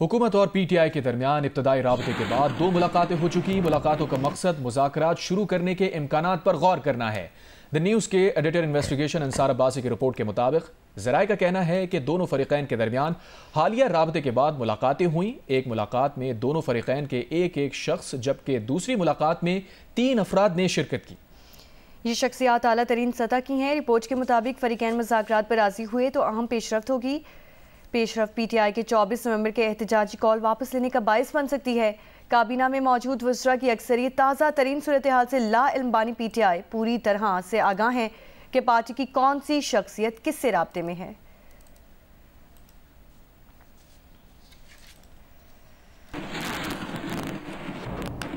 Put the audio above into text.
हुकूमत और पीटीआई के दरमियान इब्तदाई रबते के बाद दो मुलाकातें हो चुकी मुलाकातों का मकसद मुजाकरात शुरू करने के इम्कान पर गौर करना है द न्यूज़ के एडिटर इन्वेस्टिगेशन अंसार अब्बासी की रिपोर्ट के मुताबिक जराये का कहना है कि दोनों फरीकैन के दरमियान हालिया रबते के बाद मुलाकातें हुई एक मुलाकात में दोनों फरीकैन के एक एक शख्स जबकि दूसरी मुलाकात में तीन अफराद ने शिरकत की ये शख्सियात अला तरीन सतह की हैं रिपोर्ट के मुताबिक फरीकैन मजाक पर राजी हुए तो अहम पेशरफ होगी पेशरफ पीटीआई के 24 नवंबर के एहतजाजी कॉल वापस लेने का बायस बन सकती है काबीना में मौजूद वज्रा की अक्सरियत ताज़ा तरीन सूरत हाल से लाइलबानी पी टी आई पूरी तरह से आगाह हैं कि पार्टी की कौन सी शख्सियत किस से रबते में है